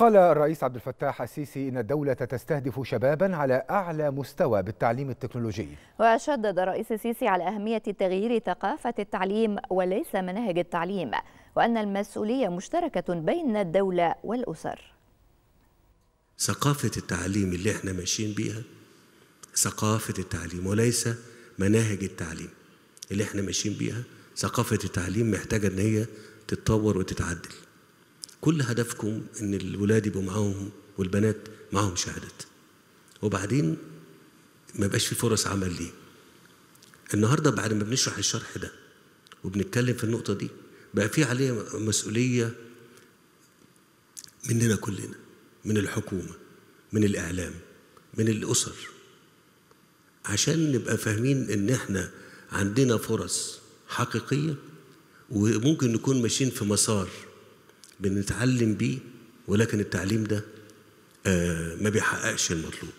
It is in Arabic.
قال الرئيس عبد الفتاح السيسي ان الدوله تستهدف شبابا على اعلى مستوى بالتعليم التكنولوجي. وشدد الرئيس السيسي على اهميه تغيير ثقافه التعليم وليس مناهج التعليم وان المسؤوليه مشتركه بين الدوله والاسر. ثقافه التعليم اللي احنا ماشيين بيها ثقافه التعليم وليس مناهج التعليم اللي احنا ماشيين بيها ثقافه التعليم محتاجه ان هي تتطور وتتعدل. كل هدفكم ان الولاد يبقوا معاهم والبنات معاهم شهادات وبعدين ما يبقاش في فرص عمل ليه النهارده بعد ما بنشرح الشرح ده وبنتكلم في النقطه دي بقى في عليه مسؤوليه مننا كلنا من الحكومه من الاعلام من الاسر عشان نبقى فاهمين ان احنا عندنا فرص حقيقيه وممكن نكون ماشيين في مسار بنتعلم بيه ولكن التعليم ده آه، ما بيحققش المطلوب